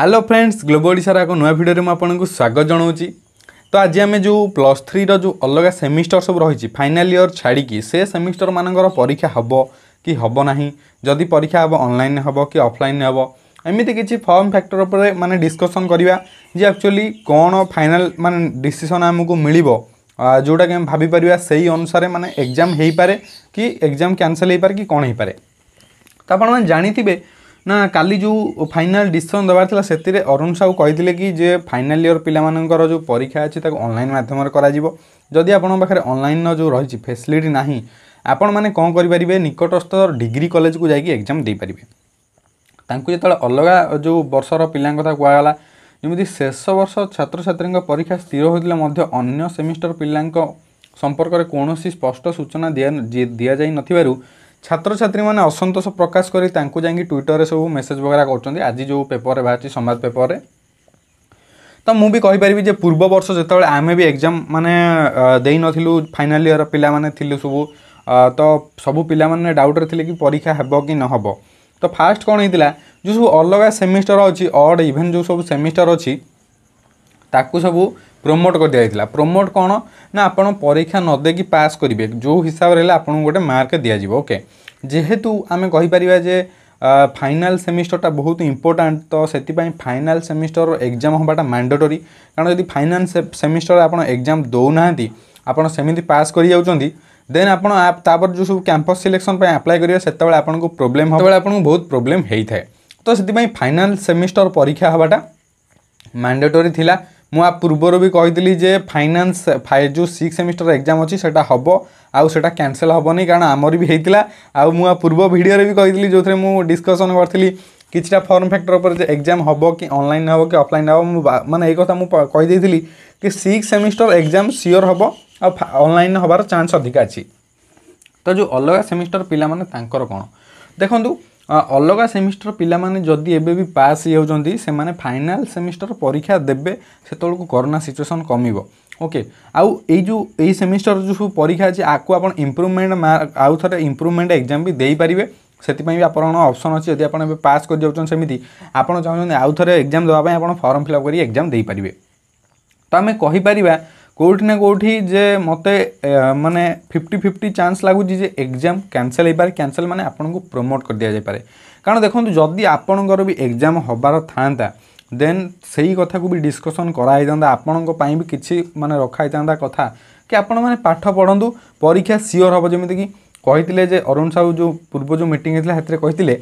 hello friends ଗ୍ଲୋବୋ ଓଡ଼ିଶାର ଏକ ନୂଆ ଭିଡ଼ିଓରେ ମୁଁ ଆପଣଙ୍କୁ ସ୍ୱାଗତ ଜଣାଉଛି ତ ଆଜି ଆମେ ଯେଉଁ ପ୍ଲସ୍ ଥ୍ରୀର ଯେଉଁ ଅଲଗା ସେମିଷ୍ଟର ସବୁ ରହିଛି ଫାଇନାଲ୍ ଇୟର୍ ଛାଡ଼ିକି ସେ ସେମିଷ୍ଟର ମାନଙ୍କର ପରୀକ୍ଷା ହେବ କି ହେବ ନାହିଁ ଯଦି ପରୀକ୍ଷା ହେବ ଅନଲାଇନ୍ ହେବ କି ଅଫଲାଇନ୍ ହେବ ଏମିତି କିଛି ଫର୍ମ ଫ୍ୟାକ୍ଟର ଉପରେ ମାନେ ଡିସ୍କସନ୍ କରିବା ଯେ ଆକ୍ଚୁଆଲି କ'ଣ ଫାଇନାଲ୍ ମାନେ ଡିସିସନ୍ ଆମକୁ ମିଳିବ ଯେଉଁଟାକି ଆମେ ଭାବିପାରିବା ସେଇ ଅନୁସାରେ ମାନେ ଏକ୍ଜାମ୍ ହୋଇପାରେ କି ଏକ୍ଜାମ୍ କ୍ୟାନସଲ୍ ହୋଇପାରେ କି କ'ଣ ହୋଇପାରେ ତ ଆପଣମାନେ ଜାଣିଥିବେ ନା କାଲି ଯେଉଁ ଫାଇନାଲ୍ ଡିସିସନ୍ ଦେବାର ଥିଲା ସେଥିରେ ଅରୁଣ ସାହୁ କହିଥିଲେ କି ଯେ ଫାଇନାଲ୍ ଇୟର୍ ପିଲାମାନଙ୍କର ଯେଉଁ ପରୀକ୍ଷା ଅଛି ତାକୁ ଅନଲାଇନ୍ ମାଧ୍ୟମରେ କରାଯିବ ଯଦି ଆପଣଙ୍କ ପାଖରେ ଅନଲାଇନ୍ର ଯେଉଁ ରହିଛି ଫେସିଲିଟି ନାହିଁ ଆପଣମାନେ କ'ଣ କରିପାରିବେ ନିକଟସ୍ଥ ଡିଗ୍ରୀ କଲେଜକୁ ଯାଇକି ଏକ୍ଜାମ୍ ଦେଇପାରିବେ ତାଙ୍କୁ ଯେତେବେଳେ ଅଲଗା ଯେଉଁ ବର୍ଷର ପିଲାଙ୍କ କଥା କୁହାଗଲା ଯେମିତି ଶେଷ ବର୍ଷ ଛାତ୍ରଛାତ୍ରୀଙ୍କ ପରୀକ୍ଷା ସ୍ଥିର ହୋଇଥିଲେ ମଧ୍ୟ ଅନ୍ୟ ସେମିଷ୍ଟର ପିଲାଙ୍କ ସମ୍ପର୍କରେ କୌଣସି ସ୍ପଷ୍ଟ ସୂଚନା ଦିଆଯାଇ ନଥିବାରୁ ছাত্রছাত্রী মানে অসন্তোষ প্রকাশ করে তাঁকু যাই ট্বিটরে সব মেসেজ বগেরা করছেন আজ যে পেপরের বাহারি সমাজ পেপরে ତ ମୁଁ ବି କହିପାରିବି ଯେ ପୂର୍ବ ବର୍ଷ ଯେତେବେଳେ ଆମେ ବି ଏକ୍ଜାମ୍ ମାନେ ଦେଇନଥିଲୁ ଫାଇନାଲ୍ ଇୟର୍ ପିଲାମାନେ ଥିଲୁ ସବୁ ତ ସବୁ ପିଲାମାନେ ଡାଉଟ୍ରେ ଥିଲେ କି ପରୀକ୍ଷା ହେବ କି ନହେବ ତ ଫାର୍ଷ୍ଟ କ'ଣ ହେଇଥିଲା ଯେଉଁ ସବୁ ଅଲଗା ସେମିଷ୍ଟର ଅଛି ଅଡ୍ ଇଭେନ୍ ଯେଉଁ ସବୁ ସେମିଷ୍ଟର ଅଛି ତାକୁ ସବୁ প্রমোট করে দিয়া প্রমোট কোণ না আপনার পরীক্ষা নদেকি পাস করবে যে হিসাবে হলে আপনার গোটে মার্ক দিয়া ওকে যেহেতু আমি কইপার যে ফাইনাল সেমিস্টরটা বহুত ইম্পর্টাট তো সেই ফাইনাল সেমিস্টর এক্সাম হওয়াটা ম্যান্ডেটরি কারণ যদি ফাইনাল সেমিস্টর আপনার এক্সাম দৌ না আপনার সেমিতি পাস করে যাচ্ছেন দেন আপনার তাপরে যে সব ক্যাম্পস সিলেকশন আপ্লাই করবে সেতবে আপনার প্রোবলেম সেতবে আপনার বহুত প্রোবলেম হয়ে থাকে তো সেই ফাইনাল সেমিস্টর পরীক্ষা হওয়াটা ম্যান্ডেটরি লা ମୁଁ ଆ ପୂର୍ବରୁ ବି କହିଥିଲି ଯେ ଫାଇନାନ୍ସ ଯେଉଁ ସିକ୍ସ ସେମିଷ୍ଟର ଏକ୍ଜାମ୍ ଅଛି ସେଇଟା ହେବ ଆଉ ସେଇଟା କ୍ୟାନସେଲ୍ ହେବନି କାରଣ ଆମର ବି ହେଇଥିଲା ଆଉ ମୁଁ ଆ ପୂର୍ବ ଭିଡ଼ିଓରେ ବି କହିଥିଲି ଯେଉଁଥିରେ ମୁଁ ଡିସ୍କସନ୍ କରିଥିଲି କିଛିଟା ଫର୍ମ ଫ୍ୟାକ୍ଟର ଉପରେ ଯେ ଏକ୍ଜାମ୍ ହେବ କି ଅନଲାଇନ୍ ହେବ କି ଅଫଲାଇନ୍ ହେବ ମୁଁ ମାନେ ଏଇ କଥା ମୁଁ କହିଦେଇଥିଲି କି ସିକ୍ସ ସେମିଷ୍ଟର ଏକ୍ଜାମ୍ ସିଓର୍ ହେବ ଆଉ ଅନଲାଇନ୍ ହେବାର ଚାନ୍ସ ଅଧିକା ଅଛି ତ ଯେଉଁ ଅଲଗା ସେମିଷ୍ଟର ପିଲାମାନେ ତାଙ୍କର କ'ଣ ଦେଖନ୍ତୁ ଅଲଗା ସେମିଷ୍ଟର ପିଲାମାନେ ଯଦି ଏବେ ବି ପାସ୍ ହେଇଯାଉଛନ୍ତି ସେମାନେ ଫାଇନାଲ୍ ସେମିଷ୍ଟର ପରୀକ୍ଷା ଦେବେ ସେତେବେଳକୁ କରୋନା ସିଚୁଏସନ୍ କମିବ ଓକେ ଆଉ ଏଇ ଯେଉଁ ଏଇ ସେମିଷ୍ଟର ଯେଉଁ ସବୁ ପରୀକ୍ଷା ଅଛି ଆକୁ ଆପଣ ଇମ୍ପ୍ରୁଭମେଣ୍ଟ ଆଉ ଥରେ ଇମ୍ପ୍ରୁଭମେଣ୍ଟ ଏକ୍ଜାମ୍ ବି ଦେଇପାରିବେ ସେଥିପାଇଁ ବି ଆପଣଙ୍କ ଅପସନ୍ ଅଛି ଯଦି ଆପଣ ଏବେ ପାସ୍ କରିଯାଉଛନ୍ତି ସେମିତି ଆପଣ ଚାହୁଁଛନ୍ତି ଆଉ ଥରେ ଏକ୍ଜାମ୍ ଦେବା ପାଇଁ ଆପଣ ଫର୍ମ ଫିଲ୍ଅପ୍ କରି ଏକ୍ଜାମ୍ ଦେଇପାରିବେ ତ ଆମେ କହିପାରିବା কোটি না কোটি যে মতো মানে ফিফটি ফিফটি চান্স লাগুছি যে এক্সাম ক্যানসেল হয়ে ক্যানসেল মানে আপনার প্রমোট করে দিয়া যাইপরে কারণ দেখুন যদি আপনার বি এক্সাম হবার থাকে দেন সেই কথা বি ডিসকসন করা হয়ে থাকে আপনার বি কিছু মানে রখা হয়ে থাকে কথা কি আপন মানে পাঠ পড়ু পরীক্ষা সিওর হব যেমি কি কে যে অরুণ সাহু যে পূর্ব যে মিটিং হয়েছিল সেতরে কে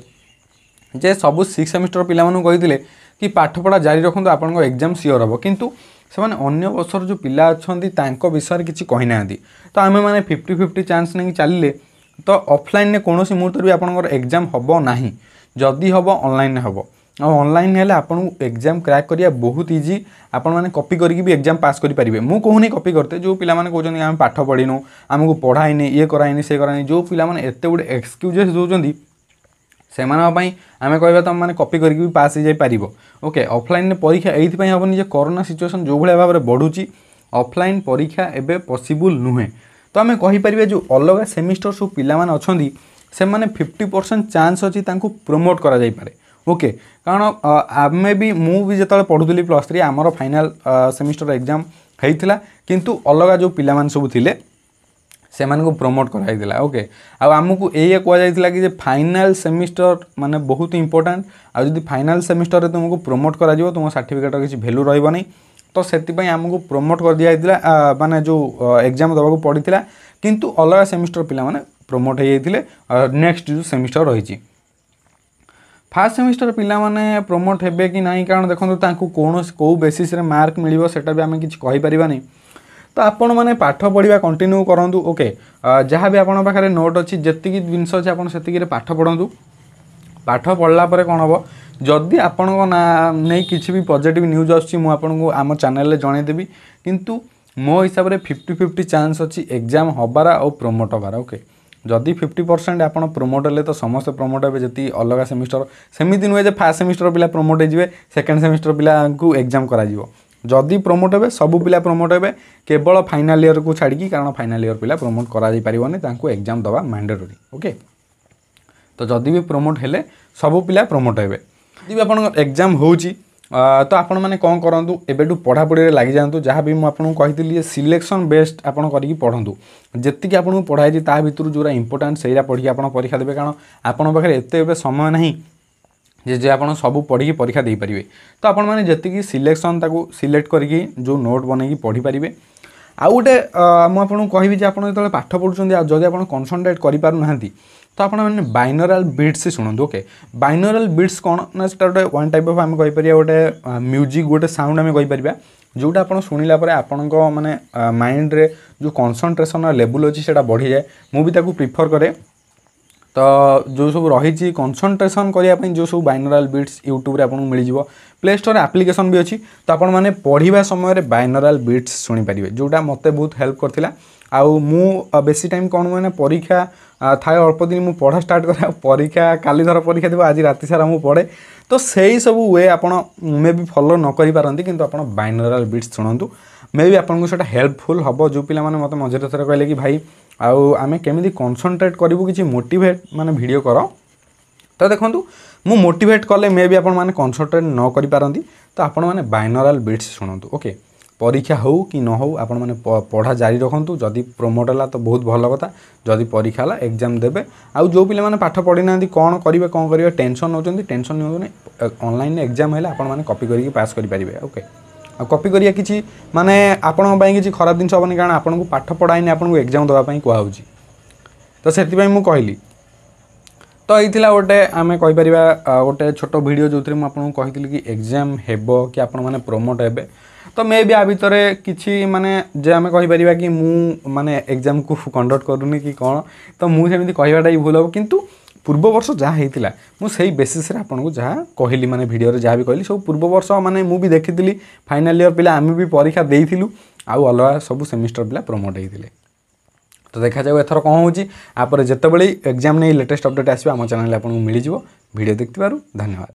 যে সবু সিক্স সেমিস্টর পিলা মানুষ কে কি পাঠপড়া জারি রাখুন আপনার এক্সাম সিওর হব কিন্তু ସେମାନେ ଅନ୍ୟ ବର୍ଷର ଯେଉଁ ପିଲା ଅଛନ୍ତି ତାଙ୍କ ବିଷୟରେ କିଛି କହିନାହାନ୍ତି ତ ଆମେମାନେ ଫିଫ୍ଟି ଫିଫ୍ଟି ଚାନ୍ସ ନେଇକି ଚାଲିଲେ ତ ଅଫ୍ଲାଇନ୍ରେ କୌଣସି ମୁହୂର୍ତ୍ତରେ ବି ଆପଣଙ୍କର ଏକ୍ଜାମ୍ ହେବ ନାହିଁ ଯଦି ହେବ ଅନଲାଇନ୍ରେ ହେବ ଆଉ ଅନଲାଇନ୍ ହେଲେ ଆପଣଙ୍କୁ ଏକ୍ଜାମ୍ କ୍ରାକ୍ କରିବା ବହୁତ ଇଜି ଆପଣମାନେ କପି କରିକି ବି ଏକ୍ଜାମ୍ ପାସ୍ କରିପାରିବେ ମୁଁ କହୁନି କପି କରିତେ ଯେଉଁ ପିଲାମାନେ କହୁଛନ୍ତି ଆମେ ପାଠ ପଢ଼ିନୁ ଆମକୁ ପଢ଼ାଇନି ଇଏ କରାଇନି ସେ କରାଇନି ଯେଉଁ ପିଲାମାନେ ଏତେ ଗୁଡ଼ିଏ ଏକ୍ସକ୍ୟୁଜେସ୍ ଦେଉଛନ୍ତି সেমানক আমি কহবা তুমি কপি করি পাস হয়ে যাই পাব ওকে অফলাইন পরীক্ষা এইপাই হবনি যে করোনা সিচুয়েসন যেভাবে ভাবে বড়ুচি অফলাইন পরীক্ষা এবে পসিবল নুহে তো আমি কহিপার যে অলগা সেমিস্টর সব পিলা অনেক সেমানে ফিফটি পরসেন্ট চান্স অছি তাঁকু প্রমোট করা যাইপারে ওকে কারণ আমি বি মু যেত পড়ুলি প্লস থ্রি আমার ফাইনাল সেমিস্টর এক্সাম হয়েছিল কিন্তু অলগা যে পিলা সবু লে ସେମାନଙ୍କୁ ପ୍ରମୋଟ୍ କରାଯାଇଥିଲା ଓକେ ଆଉ ଆମକୁ ଏଇଆ କୁହାଯାଇଥିଲା କି ଯେ ଫାଇନାଲ୍ ସେମିଷ୍ଟର ମାନେ ବହୁତ ଇମ୍ପୋର୍ଟାଣ୍ଟ ଆଉ ଯଦି ଫାଇନାଲ୍ ସେମିଷ୍ଟରରେ ତୁମକୁ ପ୍ରମୋଟ୍ କରାଯିବ ତୁମ ସାର୍ଟିଫିକେଟ୍ର କିଛି ଭ୍ୟାଲୁ ରହିବନି ତ ସେଥିପାଇଁ ଆମକୁ ପ୍ରମୋଟ୍ କରିଦିଆଯାଇଥିଲା ମାନେ ଯେଉଁ ଏକ୍ଜାମ୍ ଦେବାକୁ ପଡ଼ିଥିଲା କିନ୍ତୁ ଅଲଗା ସେମିଷ୍ଟର ପିଲାମାନେ ପ୍ରମୋଟ୍ ହୋଇଯାଇଥିଲେ ନେକ୍ସଟ ଯେଉଁ ସେମିଷ୍ଟର ରହିଛି ফার্স্ট সেমিস্টার পিলামানে প্রমোট হেবে কি না কারণ দেখুন তাঁকু কোণ কেউ বেসিসে মার্ক মিলব সেটা বি আমি কিছু কইপারা ତ ଆପଣମାନେ ପାଠ ପଢ଼ିବା କଣ୍ଟିନ୍ୟୁ କରନ୍ତୁ ଓକେ ଯାହା ବି ଆପଣଙ୍କ ପାଖରେ ନୋଟ୍ ଅଛି ଯେତିକି ଜିନିଷ ଅଛି ଆପଣ ସେତିକିରେ ପାଠ ପଢ଼ନ୍ତୁ ପାଠ ପଢ଼ିଲା ପରେ କ'ଣ ହେବ ଯଦି ଆପଣଙ୍କ ନାଁ ନେଇ କିଛି ବି ପଜିଟିଭ୍ ନ୍ୟୁଜ୍ ଆସୁଛି ମୁଁ ଆପଣଙ୍କୁ ଆମ ଚ୍ୟାନେଲ୍ରେ ଜଣାଇଦେବି କିନ୍ତୁ ମୋ ହିସାବରେ ଫିଫ୍ଟି ଫିଫ୍ଟି ଚାନ୍ସ ଅଛି ଏକ୍ଜାମ୍ ହେବାର ଆଉ ପ୍ରମୋଟ୍ ହେବାର ଓକେ ଯଦି ଫିଫ୍ଟି ପରସେଣ୍ଟ ଆପଣ ପ୍ରମୋଟ୍ ହେଲେ ତ ସମସ୍ତେ ପ୍ରମୋଟ୍ ହେବେ ଯେତିକି ଅଲଗା ସେମିଷ୍ଟର ସେମିତି ନୁହେଁ ଯେ ଫାର୍ଷ୍ଟ ସେମିଷ୍ଟର ପିଲା ପ୍ରମୋଟ୍ ହେଇଯିବେ ସେକେଣ୍ଡ ସେମିଷ୍ଟର ପିଲାଙ୍କୁ ଏକ୍ଜାମ୍ କରାଯିବ ଯଦି ପ୍ରମୋଟ୍ ହେବେ ସବୁ ପିଲା ପ୍ରମୋଟ୍ ହେବେ କେବଳ ଫାଇନାଲ୍ ଇୟର୍କୁ ଛାଡ଼ିକି କାରଣ ଫାଇନାଲ୍ ଇୟର୍ ପିଲା ପ୍ରମୋଟ୍ କରାଯାଇପାରିବନି ତାଙ୍କୁ ଏକ୍ଜାମ୍ ଦେବା ମ୍ୟାଣ୍ଡେଟୋରୀ ଓକେ ତ ଯଦି ବି ପ୍ରମୋଟ୍ ହେଲେ ସବୁ ପିଲା ପ୍ରମୋଟ୍ ହେବେ ଯଦି ବି ଆପଣଙ୍କ ଏକ୍ଜାମ୍ ହେଉଛି ତ ଆପଣମାନେ କ'ଣ କରନ୍ତୁ ଏବେଠୁ ପଢ଼ାପଢ଼ିରେ ଲାଗିଯାଆନ୍ତୁ ଯାହା ବି ମୁଁ ଆପଣଙ୍କୁ କହିଥିଲି ଯେ ସିଲେକ୍ସନ୍ ବେଷ୍ଟ ଆପଣ କରିକି ପଢ଼ନ୍ତୁ ଯେତିକି ଆପଣଙ୍କୁ ପଢ଼ା ହେଇଛି ତା ଭିତରୁ ଯେଉଁଟା ଇମ୍ପୋର୍ଟାଣ୍ଟ ସେଇଟା ପଢ଼ିକି ଆପଣ ପରୀକ୍ଷା ଦେବେ କାରଣ ଆପଣଙ୍କ ପାଖରେ ଏତେ ଏବେ ସମୟ ନାହିଁ যে আপনার সবু পড়ি পরীক্ষা দিয়ে তো আপনার যেত সিলেকশন তাকে সিলেক্ট করি যে নোট বনাইকি পড়িপারে আউ গোটে মু আপনার কবি যে আপনার যেত পাঠ পড়ুন আর যদি আপনার কনসনট্রেট করে পু না তো আপনার মানে বাইনোরাল বিটস শুণতু ওকে বাইনোরাল বিটস কোণ না সেটা গোটে ওয়ান টাইপ অফ আমি কইপার গোটে মিউজিক গোটে সাউন্ড আমি কইপার ଯେଉଁଟା ଆପଣ ଶୁଣିଲା ପରେ ଆପଣଙ୍କ ମାନେ ମାଇଣ୍ଡରେ ଯେଉଁ କନସନ୍ଟ୍ରେସନର ଲେବୁଲ୍ ଅଛି ସେଇଟା ବଢ଼ିଯାଏ ମୁଁ ବି ତାକୁ ପ୍ରିଫର୍ କରେ ତ ଯେଉଁ ସବୁ ରହିଛି କନସନ୍ଟ୍ରେସନ୍ କରିବା ପାଇଁ ଯେଉଁ ସବୁ ବାଇନରାଲ୍ ବିଟ୍ସ ୟୁଟ୍ୟୁବରେ ଆପଣଙ୍କୁ ମିଳିଯିବ ପ୍ଲେ ଷ୍ଟୋର୍ ଆପ୍ଲିକେସନ୍ ବି ଅଛି ତ ଆପଣମାନେ ପଢ଼ିବା ସମୟରେ ବାଇନରାଲ୍ ବିଟ୍ସ ଶୁଣିପାରିବେ ଯେଉଁଟା ମୋତେ ବହୁତ ହେଲ୍ପ କରିଥିଲା ଆଉ ମୁଁ ବେଶୀ ଟାଇମ୍ କ'ଣ ମାନେ ପରୀକ୍ଷା ଥାଏ ଅଳ୍ପ ଦିନ ମୁଁ ପଢ଼ା ଷ୍ଟାର୍ଟ କରେ ଆଉ ପରୀକ୍ଷା କାଲି ଧର ପରୀକ୍ଷା ଥିବ ଆଜି ରାତି ସାରା ମୁଁ ପଢ଼େ ତ ସେଇ ସବୁ ୱେ ଆପଣ ମେ ବି ଫଲୋ ନ କରିପାରନ୍ତି କିନ୍ତୁ ଆପଣ ବାଇନରାଲ୍ ବିଟ୍ସ ଶୁଣନ୍ତୁ ମେ ବି ଆପଣଙ୍କୁ ସେଇଟା ହେଲ୍ପଫୁଲ୍ ହେବ ଯେଉଁ ପିଲାମାନେ ମୋତେ ମଝିରେ ଥରେ କହିଲେ କି ଭାଇ ଆଉ ଆମେ କେମିତି କନସନଟ୍ରେଟ୍ କରିବୁ କିଛି ମୋଟିଭେଟ୍ ମାନେ ଭିଡ଼ିଓ କର ତ ଦେଖନ୍ତୁ ମୁଁ ମୋଟିଭେଟ୍ କଲେ ମେ ବି ଆପଣମାନେ କନସନ୍ଟ୍ରେଟ୍ ନ କରିପାରନ୍ତି ତ ଆପଣମାନେ ବାଇନରାଲ୍ ବିଟ୍ସ ଶୁଣନ୍ତୁ ଓକେ ପରୀକ୍ଷା ହେଉ କି ନ ହଉ ଆପଣମାନେ ପଢ଼ା ଜାରି ରଖନ୍ତୁ ଯଦି ପ୍ରମୋଟ୍ ହେଲା ତ ବହୁତ ଭଲ କଥା ଯଦି ପରୀକ୍ଷା ହେଲା ଏକ୍ଜାମ୍ ଦେବେ ଆଉ ଯେଉଁ ପିଲାମାନେ ପାଠ ପଢ଼ିନାହାନ୍ତି କ'ଣ କରିବେ କ'ଣ କରିବେ ଟେନସନ୍ ନେଉଛନ୍ତି ଟେନସନ୍ ନେଉଛନ୍ତି ଅନଲାଇନ୍ରେ ଏକ୍ଜାମ୍ ହେଲେ ଆପଣମାନେ କପି କରିକି ପାସ୍ କରିପାରିବେ ଓକେ ଆଉ କପି କରିବା କିଛି ମାନେ ଆପଣଙ୍କ ପାଇଁ କିଛି ଖରାପ ଜିନିଷ ହେବନି କାରଣ ଆପଣଙ୍କୁ ପାଠ ପଢ଼ାଇନି ଆପଣଙ୍କୁ ଏକ୍ଜାମ୍ ଦେବା ପାଇଁ କୁହାହେଉଛି ତ ସେଥିପାଇଁ ମୁଁ କହିଲି ତ ଏଇଥିଲା ଗୋଟେ ଆମେ କହିପାରିବା ଗୋଟେ ଛୋଟ ଭିଡ଼ିଓ ଯେଉଁଥିରେ ମୁଁ ଆପଣଙ୍କୁ କହିଥିଲି କି ଏକ୍ଜାମ୍ ହେବ କି ଆପଣମାନେ ପ୍ରମୋଟ୍ ହେବେ ତ ମେ ବି ଆ ଭିତରେ କିଛି ମାନେ ଯେ ଆମେ କହିପାରିବା କି ମୁଁ ମାନେ ଏକ୍ଜାମ୍କୁ କଣ୍ଡକ୍ଟ କରୁନି କି କ'ଣ ତ ମୁଁ ସେମିତି କହିବାଟା ବି ଭୁଲ ହେବ କିନ୍ତୁ ପୂର୍ବବର୍ଷ ଯାହା ହେଇଥିଲା ମୁଁ ସେଇ ବେସିସ୍ରେ ଆପଣଙ୍କୁ ଯାହା କହିଲି ମାନେ ଭିଡ଼ିଓରେ ଯାହା ବି କହିଲି ସବୁ ପୂର୍ବବର୍ଷ ମାନେ ମୁଁ ବି ଦେଖିଥିଲି ଫାଇନାଲ୍ ଇୟର୍ ପିଲା ଆମେ ବି ପରୀକ୍ଷା ଦେଇଥିଲୁ ଆଉ ଅଲଗା ସବୁ ସେମିଷ୍ଟର ପିଲା ପ୍ରମୋଟ୍ ହେଇଥିଲେ ତ ଦେଖାଯାଉ ଏଥର କ'ଣ ହେଉଛି ଆପରେ ଯେତେବେଳେ ଏକ୍ଜାମ୍ ନେଇ ଲେଟେଷ୍ଟ ଅପଡ଼େଟ୍ ଆସିବ ଆମ ଚ୍ୟାନେଲ୍ ଆପଣଙ୍କୁ ମିଳିଯିବ ଭିଡ଼ିଓ ଦେଖିଥିବାରୁ ଧନ୍ୟବାଦ